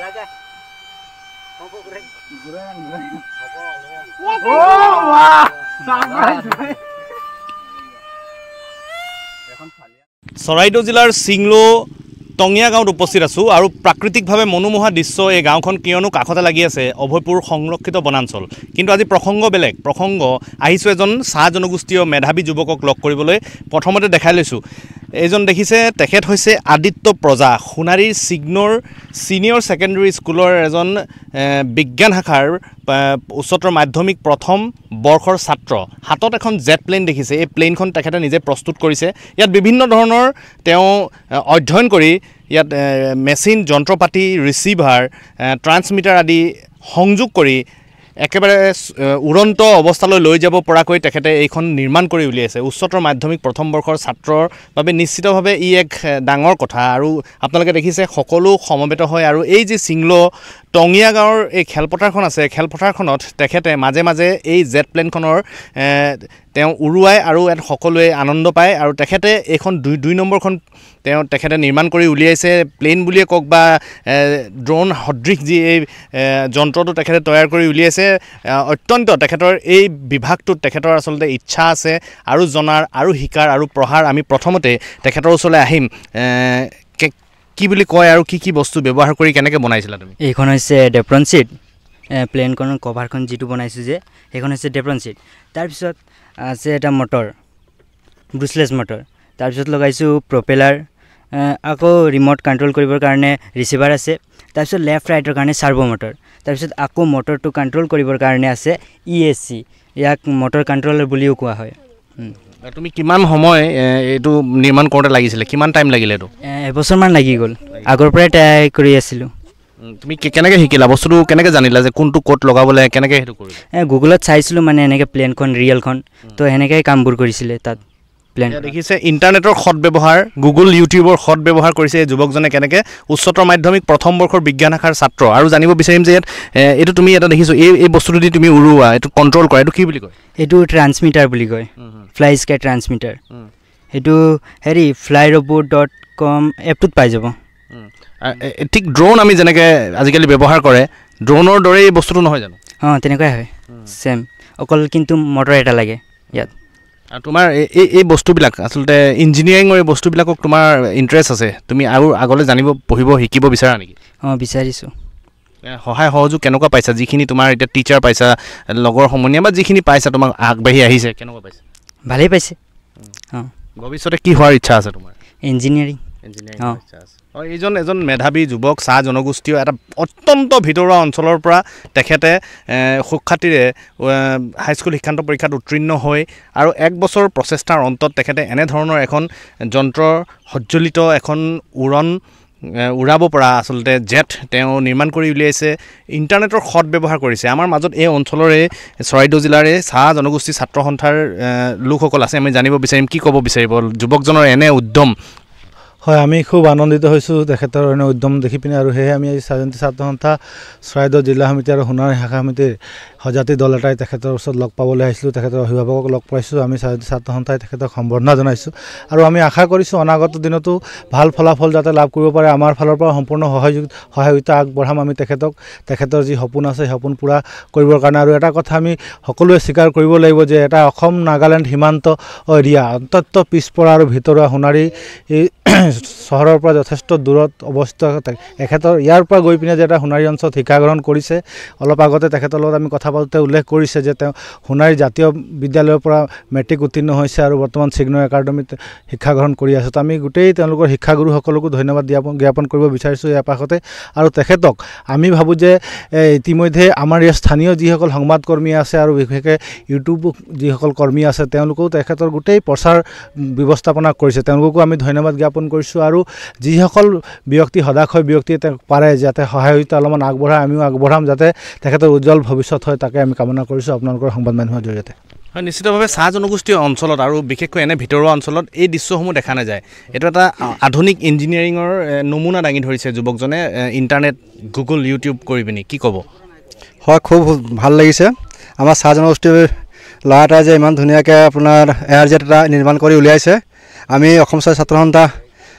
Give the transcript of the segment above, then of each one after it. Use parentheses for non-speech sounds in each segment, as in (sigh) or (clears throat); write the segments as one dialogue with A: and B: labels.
A: ৰাজা চৰাইদেউ
B: জিলাৰ চিংলো টঙিয়া গাঁৱত উপস্থিত আছোঁ আৰু প্ৰাকৃতিকভাৱে মনোমোহা দৃশ্য এই গাঁওখন কিয়নো কাষতে লাগি আছে অভয়পুৰ সংৰক্ষিত বনাঞ্চল কিন্তু আজি প্ৰসংগ বেলেগ প্ৰসংগ আহিছোঁ এজন চাহ জনগোষ্ঠীয় মেধাৱী যুৱকক লগ কৰিবলৈ প্ৰথমতে দেখাই লৈছোঁ এইজন দেখিছে তেখেত হৈছে আদিত্য প্ৰজা সোণাৰীৰ ছিগনৰ ছিনিয়ৰ ছেকেণ্ডেৰী স্কুলৰ এজন বিজ্ঞান শাখাৰ উচ্চতৰ মাধ্যমিক প্ৰথম বৰ্ষৰ ছাত্ৰ হাতত এখন জেট প্লেইন দেখিছে এই প্লেইনখন তেখেতে নিজে প্ৰস্তুত কৰিছে ইয়াত বিভিন্ন ধৰণৰ তেওঁ অধ্যয়ন কৰি ইয়াত মেচিন যন্ত্ৰ পাতি ৰিচিভাৰ ট্ৰান্সমিটাৰ আদি সংযোগ কৰি একেবাৰে উড়ন্ত অৱস্থালৈ লৈ যাব পৰাকৈ তেখেতে এইখন নিৰ্মাণ কৰি উলিয়াইছে উচ্চতৰ মাধ্যমিক প্ৰথম বৰ্ষৰ ছাত্ৰৰ বাবে নিশ্চিতভাৱে ই এক ডাঙৰ কথা আৰু আপোনালোকে দেখিছে সকলো সমবেত হয় আৰু এই যি চিংলো টঙিয়া গাঁৱৰ এই খেলপথাৰখন আছে খেলপথাৰখনত তেখেতে মাজে মাজে এই জেট প্লেনখনৰ তেওঁ উৰুৱাই আৰু ইয়াত সকলোৱে আনন্দ পায় আৰু তেখেতে এইখন দুই দুই নম্বৰখন তেওঁ তেখেতে নিৰ্মাণ কৰি উলিয়াইছে প্লেইন বুলিয়ে কওক বা ড্ৰোন সদৃশ যি এই যন্ত্ৰটো তেখেতে তৈয়াৰ কৰি উলিয়াইছে অত্যন্ত তেখেতৰ এই বিভাগটোত তেখেতৰ আচলতে ইচ্ছা আছে আৰু জনাৰ আৰু শিকাৰ আৰু পঢ়াৰ আমি প্ৰথমতে তেখেতৰ ওচৰলৈ আহিম কি বুলি কয় আৰু কি কি বস্তু
A: ব্যৱহাৰ কৰি কেনেকৈ বনাইছিলা তুমি এইখন হৈছে ডেপ্ৰন ডেপ্ৰনচিট প্লেইনখনৰ কভাৰখন যিটো বনাইছোঁ যে সেইখন হৈছে ডেপ্ৰন ডেপ্ৰনচিট তাৰপিছত আছে এটা মটৰ ব্ৰুচলেছ মটৰ তাৰপিছত লগাইছোঁ প্ৰপেলাৰ আকৌ ৰিম'ট কণ্ট্ৰল কৰিবৰ কাৰণে ৰিচিভাৰ আছে তাৰপিছত লেফ্ট ৰাইটৰ কাৰণে চাৰ্ভ মটৰ তাৰপিছত আকৌ মটৰটো কণ্ট্ৰল কৰিবৰ কাৰণে আছে ই এছ চি ইয়াক মটৰ কণ্ট্ৰলাৰ বুলিও কোৱা হয়
B: তুমি কিমান সময় এইটো নিৰ্মাণ কৰোঁতে লাগিছিলে কিমান টাইম লাগিলে এইটো
A: এবছৰমান লাগি গ'ল আগৰ পৰাই ট্ৰাই কৰি আছিলোঁ
B: তুমি কেনেকৈ শিকিলা বস্তুটো কেনেকৈ জানিলা যে কোনটো ক'ত লগাব লাগে কেনেকৈ সেইটো
A: কৰিলে গুগলত চাইছিলোঁ মানে এনেকৈ প্লেনখন ৰিয়েলখন তো সেনেকৈ কামবোৰ কৰিছিলে তাত প্লেন দেখিছে
B: ইণ্টাৰনেটৰ সৎ ব্যৱহাৰ গুগল ইউটিউবৰ সৎ ব্যৱহাৰ কৰিছে এই যুৱকজনে কেনেকৈ উচ্চতৰ মাধ্যমিক প্ৰথম বৰ্ষৰ বিজ্ঞান শাখাৰ ছাত্ৰ আৰু জানিব বিচাৰিম যে ইয়াত এইটো তুমি এটা দেখিছোঁ এই এই বস্তুটো দি তুমি উৰুৱা এইটো কণ্ট্ৰল কৰা এইটো কি বুলি কয়
A: এইটো ট্ৰান্সমিটাৰ বুলি কয় ফ্লাই স্কাই ট্ৰান্সমিটাৰ সেইটো হেৰি ফ্লাই ৰবট ডট কম এপটোত পাই যাব ঠিক
B: ড্ৰোন আমি যেনেকৈ আজিকালি ব্যৱহাৰ কৰে ড্ৰ'নৰ দৰেই বস্তুটো নহয়
A: জানো অঁ তেনেকুৱাই হয় চেম অকল কিন্তু মটৰ এটা লাগে
B: ইয়াত আৰু তোমাৰ এই এই বস্তুবিলাক আচলতে ইঞ্জিনিয়াৰিঙৰ এই বস্তুবিলাকক তোমাৰ ইণ্টাৰেষ্ট আছে তুমি আৰু আগলৈ জানিব পঢ়িব শিকিব বিচাৰা নেকি
A: অঁ বিচাৰিছোঁ
B: সহায় সহযোগ কেনেকুৱা পাইছা যিখিনি তোমাৰ এতিয়া টিচাৰ পাইছা লগৰ সমনীয়া বা যিখিনি পাইছা তোমাক আগবাঢ়ি আহিছে
A: কেনেকুৱা পাইছা ভালেই পাইছে অঁ ভৱিষ্যতে কি হোৱাৰ ইচ্ছা আছে তোমাৰ ইঞ্জিনিয়াৰিং
B: ইঞ্জিনিয়াৰিং অঁ এইজন এজন মেধাৱী যুৱক চাহ জনগোষ্ঠীয় এটা অত্যন্ত ভিতৰুৱা অঞ্চলৰ পৰা তেখেতে সুখ্যাতিৰে হাইস্কুল শিক্ষান্ত পৰীক্ষাত উত্তীৰ্ণ হৈ আৰু এক বছৰ প্ৰচেষ্টাৰ অন্তত তেখেতে এনেধৰণৰ এখন যন্ত্ৰৰ সজ্জলিত এখন উৰণ উৰাব পৰা আচলতে জেট তেওঁ নিৰ্মাণ কৰি উলিয়াইছে ইণ্টাৰনেটৰ সৎ ব্যৱহাৰ কৰিছে আমাৰ মাজত এই অঞ্চলৰে চৰাইদেউ জিলাৰে চাহ জনগোষ্ঠী ছাত্ৰ সন্থাৰ লোকসকল আছে আমি জানিব বিচাৰিম কি ক'ব বিচাৰিব যুৱকজনৰ এনে উদ্যম
C: হয় আমি খুব আনন্দিত হৈছোঁ তেখেতৰ এনে উদ্যম দেখি পিনে আৰু সেয়েহে আমি আজি স্বাধীনতা ছাত্ৰ সন্থা চৰাইদেউ জিলা সমিতি আৰু সোণাৰী শাখা সমিতিৰ সজাতি দল এটাই তেখেতৰ ওচৰত লগ পাবলৈ আহিছিলোঁ তেখেতৰ অভিভাৱকক লগ পাইছোঁ আমি স্বাধীনতা ছাত্ৰ সন্থাই তেখেতক সম্বৰ্ধনা জনাইছোঁ আৰু আমি আশা কৰিছোঁ অনাগত দিনতো ভাল ফলাফল যাতে লাভ কৰিব পাৰে আমাৰ ফালৰ পৰা সম্পূৰ্ণ সহযোগ সহায়িতা আগবঢ়াম আমি তেখেতক তেখেতৰ যি সপোন আছে সেই সপোন পূৰা কৰিবৰ কাৰণে আৰু এটা কথা আমি সকলোৱে স্বীকাৰ কৰিব লাগিব যে এটা অসম নাগালেণ্ড সীমান্ত এৰিয়া অন্তত পিছপৰা আৰু ভিতৰুৱা সোণাৰী (clears throat) চহৰৰ পৰা যথেষ্ট দূৰত অৱস্থিত এখেতৰ ইয়াৰ পৰা গৈ পিনে যে এটা সোণাৰী অঞ্চলত শিক্ষা গ্ৰহণ কৰিছে অলপ আগতে তেখেতৰ লগত আমি কথা পাতোঁতে উল্লেখ কৰিছে যে তেওঁ সোণাৰী জাতীয় বিদ্যালয়ৰ পৰা মেট্ৰিক উত্তীৰ্ণ হৈছে আৰু বৰ্তমান চিগ্ন একাডেমীত শিক্ষা গ্ৰহণ কৰি আছে তো আমি গোটেই তেওঁলোকৰ শিক্ষাগুৰুসকলকো ধন্যবাদ জ্ঞাপন জ্ঞাপন কৰিব বিচাৰিছোঁ ইয়াৰ পাছতে আৰু তেখেতক আমি ভাবোঁ যে ইতিমধ্যে আমাৰ ইয়াৰ স্থানীয় যিসকল সংবাদকৰ্মী আছে আৰু বিশেষকৈ ইউটিউব যিসকল কৰ্মী আছে তেওঁলোকেও তেখেতৰ গোটেই প্ৰচাৰ ব্যৱস্থাপনা কৰিছে তেওঁলোককো আমি ধন্যবাদ জ্ঞাপন অৰ্পণ কৰিছোঁ আৰু যিসকল ব্যক্তি সদাশয় ব্যক্তিয়ে তেওঁক পাৰে যাতে সহায়িতা অলপমান আগবঢ়াই আমিও আগবঢ়াম যাতে তেখেতৰ উজ্জ্বল ভৱিষ্যত হয় তাকে আমি কামনা কৰিছোঁ আপোনালোকৰ সংবাদ মাধ্যমৰ জৰিয়তে
B: হয় নিশ্চিতভাৱে চাহ জনগোষ্ঠীয় অঞ্চলত আৰু বিশেষকৈ এনে ভিতৰুৱা অঞ্চলত এই দৃশ্যসমূহ দেখা নাযায় এইটো এটা আধুনিক ইঞ্জিনিয়াৰিঙৰ নমুনা দাঙি ধৰিছে যুৱকজনে ইণ্টাৰনেট গুগল ইউটিউব কৰি পিনি কি ক'ব
C: হয় খুব ভাল লাগিছে আমাৰ চাহ জনগোষ্ঠীৰ ল'ৰা এটাই যে ইমান ধুনীয়াকৈ আপোনাৰ এয়াৰ জেট এটা নিৰ্মাণ কৰি উলিয়াইছে আমি অসম চাৰি ছাত্ৰ সন্থা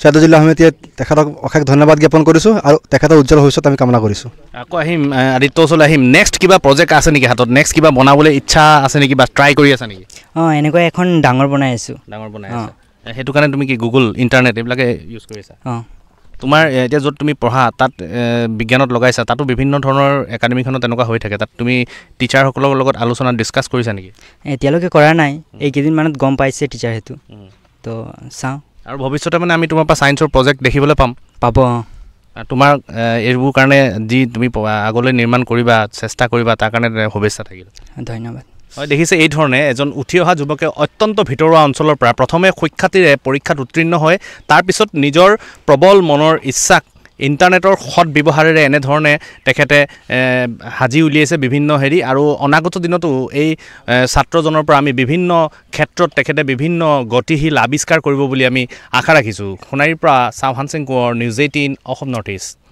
C: চৰাইদেউ জিলা সমিতিয়ে তেখেতক অশেষ ধন্যবাদ জ্ঞাপন কৰিছোঁ আৰু তেখেতৰ
A: উজ্জ্বল ভৱিষ্যত আমি কামনা কৰিছোঁ
B: আকৌ আহিম আদিত্য ওচৰলৈ আহিম নেক্সট কিবা প্ৰজেক্ট আছে নেকি হাতত নেক্সট কিবা বনাবলৈ ইচ্ছা আছে নেকি বা ট্ৰাই কৰি আছে নেকি
A: অঁ এনেকুৱা এখন ডাঙৰ বনাই আছোঁ ডাঙৰ বনাই আছোঁ
B: সেইটো কাৰণে তুমি কি গুগল ইণ্টাৰনেট এইবিলাকে ইউজ কৰি আছা অঁ তোমাৰ এতিয়া য'ত তুমি পঢ়া তাত বিজ্ঞানত লগাইছা তাতো বিভিন্ন ধৰণৰ একাডেমিখনত তেনেকুৱা হৈ থাকে তাত তুমি টিচাৰসকলৰ লগত আলোচনা ডিছকাছ কৰিছা নেকি
A: এতিয়ালৈকে কৰা নাই এইকেইদিনমানত গম পাইছে টিচাৰ সেইটো ত' চাওঁ আৰু ভৱিষ্যতে মানে আমি তোমাৰ পৰা ছায়েন্সৰ প্ৰজেক্ট দেখিবলৈ পাম পাব তোমাৰ
B: এইবোৰ কাৰণে যি তুমি আগলৈ নিৰ্মাণ কৰিবা চেষ্টা কৰিবা তাৰ কাৰণে শুভেচ্ছা থাকিল
A: ধন্যবাদ হয়
B: দেখিছে এইধৰণে এজন উঠি অহা যুৱকে অত্যন্ত ভিতৰুৱা অঞ্চলৰ পৰা প্ৰথমে সুখ্যাতিৰে পৰীক্ষাত উত্তীৰ্ণ হয় তাৰপিছত নিজৰ প্ৰবল মনৰ ইচ্ছাক ইণ্টাৰনেটৰ সৎ ব্যৱহাৰেৰে এনেধৰণে তেখেতে সাজি উলিয়াইছে বিভিন্ন হেৰি আৰু অনাগত দিনতো এই ছাত্ৰজনৰ পৰা আমি বিভিন্ন ক্ষেত্ৰত তেখেতে বিভিন্ন গতিশীল আৱিষ্কাৰ
C: কৰিব বুলি আমি আশা ৰাখিছোঁ সোণাৰীৰ পৰা Chauhan Singh Konwar news eighteen Assam north east